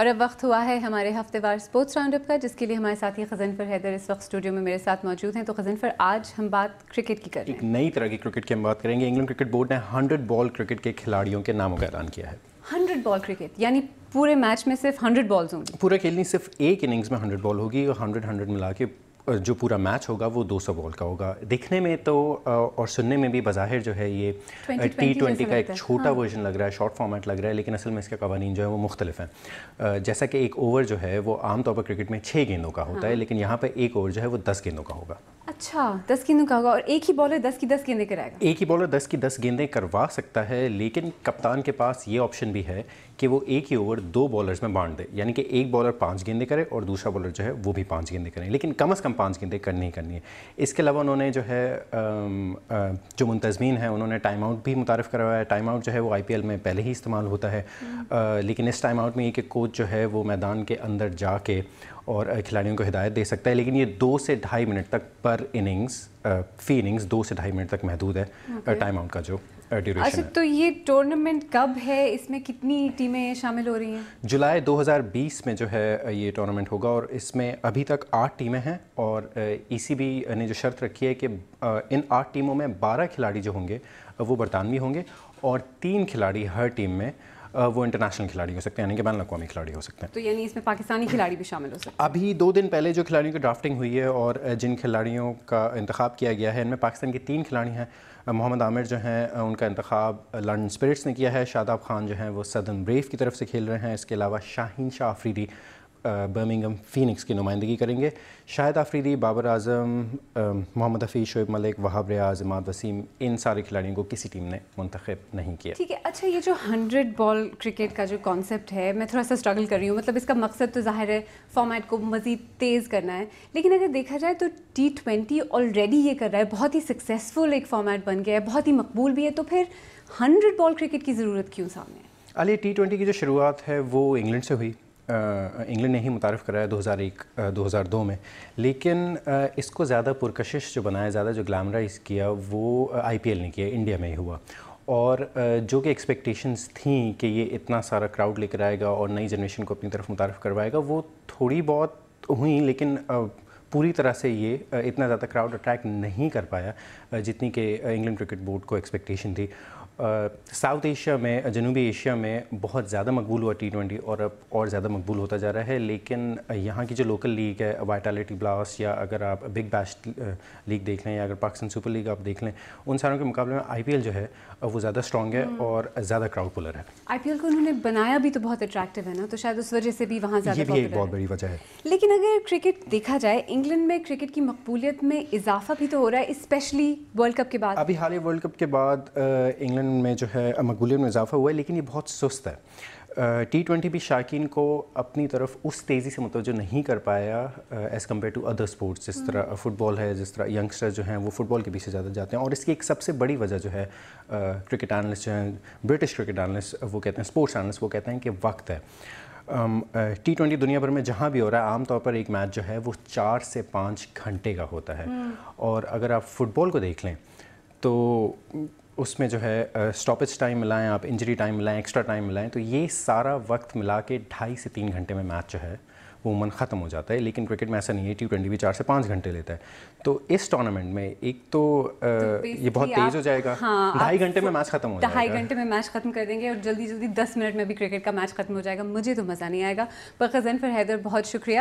اور اب وقت ہوا ہے ہمارے ہفتے وار اسپورٹس راؤنڈ اپ کا جس کے لیے ہمارے ساتھی خزنفر حیدر اس وقت اسٹوڈیو میں میرے ساتھ موجود ہیں تو خزنفر آج ہم بات کرکٹ کی کریں ایک نئی طرح کی کرکٹ کی ہم بات کریں گے انگلینڈ کرکٹ بورڈ نے ہنڈریڈ بال کرکٹ کے کھلاڑیوں کے ناموں کا اعلان کیا ہے ہنڈریڈ بال کرکٹ یعنی پورے میچ میں صرف ہنڈریڈ بالز ہوں گی پورے کھیلنی صرف ایک اننگز میں ہنڈریڈ بال ہوگی اور ہنڈریڈ ہنڈریڈ ملا کے جو پورا میچ ہوگا وہ دو سو بال کا ہوگا دیکھنے میں تو اور سننے میں بھی بظاہر جو ہے یہ ٹی ٹوینٹی کا ایک چھوٹا ورژن ہاں۔ لگ رہا ہے شارٹ فارمیٹ لگ رہا ہے لیکن اصل میں اس کے قوانین جو ہے وہ مختلف ہیں جیسا کہ ایک اوور جو ہے وہ عام طور پر کرکٹ میں چھ گیندوں کا ہوتا ہے ہاں۔ لیکن یہاں پہ ایک اوور جو ہے وہ دس گیندوں کا ہوگا اچھا دس گیندوں کا ہوگا اور ایک ہی بالر دس کی دس گیندیں کرائے گا ایک ہی بالر دس کی دس گیندیں کروا سکتا ہے لیکن کپتان کے پاس یہ آپشن بھی ہے کہ وہ ایک ہی اوور دو بالرز میں بانٹ دے یعنی کہ ایک بالر پانچ گیندے کرے اور دوسرا بالر جو ہے وہ بھی پانچ گیندے کریں لیکن کم از کم پانچ گیندے کرنی ہی کرنی ہے اس کے علاوہ انہوں نے جو ہے جو منتظمین ہیں انہوں نے ٹائم آؤٹ بھی متعارف کروایا ہے ٹائم آؤٹ جو ہے وہ آئی پی ایل میں پہلے ہی استعمال ہوتا ہے لیکن اس ٹائم آؤٹ میں یہ کہ کوچ جو ہے وہ میدان کے اندر جا کے اور کھلاڑیوں کو ہدایت دے سکتا ہے لیکن یہ دو سے ڈھائی منٹ تک پر اننگز فی اننگز دو سے ڈھائی منٹ تک محدود ہے ٹائم آؤٹ کا جو تو یہ کب ہے اس میں کتنی ٹیمیں شامل ہو رہی ہیں جولائی دو ہزار بیس میں جو ہے یہ ٹورنامنٹ ہوگا اور اس میں ابھی تک آٹھ ٹیمیں ہیں اور ای سی بی نے جو شرط رکھی ہے کہ ان آٹھ ٹیموں میں بارہ کھلاڑی جو ہوں گے وہ برطانوی ہوں گے اور تین کھلاڑی ہر ٹیم میں وہ انٹرنیشنل کھلاڑی ہو سکتے ہیں یعنی کہ بین الاقوامی کھلاڑی ہو سکتے ہیں تو یعنی اس میں پاکستانی کھلاڑی بھی شامل ہو سکتے ہیں ابھی دو دن پہلے جو کھلاڑیوں کی ڈرافٹنگ ہوئی ہے اور جن کھلاڑیوں کا انتخاب کیا گیا ہے ان میں پاکستان کی تین کھلاڑی ہیں محمد عامر جو ہیں ان کا انتخاب لنڈن اسپرٹس نے کیا ہے شاداب خان جو ہیں وہ سدن بریف کی طرف سے کھیل رہے ہیں اس کے علاوہ شاہین شاہ آفریدی برمنگم فینکس کی نمائندگی کریں گے شاہد آفریدی بابر اعظم محمد حفیظ شعیب ملک ریاض اماد وسیم ان سارے کھلاڑیوں کو کسی ٹیم نے منتخب نہیں کیا ٹھیک ہے اچھا یہ جو ہنڈریڈ بال کرکٹ کا جو کانسیپٹ ہے میں تھوڑا سا اسٹرگل کر رہی ہوں مطلب اس کا مقصد تو ظاہر ہے فارمیٹ کو مزید تیز کرنا ہے لیکن اگر دیکھا جائے تو ٹی ٹوینٹی آلریڈی یہ کر رہا ہے بہت ہی سکسیزفل ایک فارمیٹ بن گیا ہے بہت ہی مقبول بھی ہے تو پھر ہنڈریڈ بال کرکٹ کی ضرورت کیوں سامنے علی ٹی ٹوینٹی کی جو شروعات ہے وہ انگلینڈ سے ہوئی انگلینڈ نے ہی متعارف کرایا دو ہزار ایک دو ہزار دو میں لیکن اس کو زیادہ پرکشش جو بنایا زیادہ جو گلیمرائز کیا وہ آئی پی ایل نے کیا انڈیا میں ہی ہوا اور جو کہ ایکسپیکٹیشنز تھیں کہ یہ اتنا سارا کراؤڈ لے کر آئے گا اور نئی جنریشن کو اپنی طرف متعارف کروائے گا وہ تھوڑی بہت ہوئیں لیکن پوری طرح سے یہ اتنا زیادہ کراؤڈ اٹریکٹ نہیں کر پایا جتنی کہ انگلینڈ کرکٹ بورڈ کو ایکسپیکٹیشن تھی ساؤتھ ایشیا میں جنوبی ایشیا میں بہت زیادہ مقبول ہوا ٹی ٹوینٹی اور اب اور زیادہ مقبول ہوتا جا رہا ہے لیکن یہاں کی جو لوکل لیگ ہے وائٹالٹی بلاسٹ یا اگر آپ بگ بیش لیگ دیکھ لیں یا اگر پاکستان سپر لیگ آپ دیکھ لیں ان ساروں کے مقابلے میں آئی پی ایل جو ہے وہ زیادہ اسٹرانگ ہے اور زیادہ کراؤڈ پولر ہے آئی پی ایل کو انہوں نے بنایا بھی تو بہت اٹریکٹیو ہے نا تو شاید اس وجہ سے بھی وہاں زیادہ یہ بھی ایک بہت بڑی وجہ ہے لیکن اگر کرکٹ دیکھا جائے انگلینڈ میں کرکٹ کی مقبولیت میں اضافہ بھی تو ہو رہا ہے اسپیشلی ورلڈ کپ کے بعد ابھی حالیہ ورلڈ کپ کے بعد انگلینڈ میں جو ہے مقبولیت میں اضافہ ہوا ہے لیکن یہ بہت سست ہے ٹی ٹوینٹی بھی شائقین کو اپنی طرف اس تیزی سے متوجہ نہیں کر پایا as compare to other sports جس طرح فٹ بال ہے جس طرح ینگسٹر جو ہیں وہ فٹ بال کے پیچھے زیادہ جاتے ہیں اور اس کی ایک سب سے بڑی وجہ جو ہے کرکٹ انالسٹ جو ہیں برٹش کرکٹ انالسٹ وہ کہتے ہیں اسپورٹس انالسٹ وہ کہتے ہیں کہ وقت ہے ٹی ٹوینٹی دنیا بھر میں جہاں بھی ہو رہا ہے عام طور پر ایک میچ جو ہے وہ چار سے پانچ گھنٹے کا ہوتا ہے اور اگر آپ فٹ بال کو دیکھ لیں تو اس میں جو ہے اسٹاپیج ٹائم ملائیں آپ انجری ٹائم ملائیں ایکسٹرا ٹائم ملائیں تو یہ سارا وقت ملا کے ڈھائی سے تین گھنٹے میں میچ جو ہے عموماً ختم ہو جاتا ہے لیکن کرکٹ میں ایسا نہیں ہے ٹی ٹوینٹی بھی چار سے پانچ گھنٹے لیتا ہے تو اس ٹورنامنٹ میں ایک تو یہ بہت تیز ہو جائے گا ہاں، ڈھائی گھنٹے میں میچ ختم ہو جائے گا ڈھائی گھنٹے میں میچ ختم کر دیں گے اور جلدی جلدی دس منٹ میں بھی کرکٹ کا میچ ختم ہو جائے گا مجھے تو مزہ نہیں آئے گا پر خزن حیدر بہت شکریہ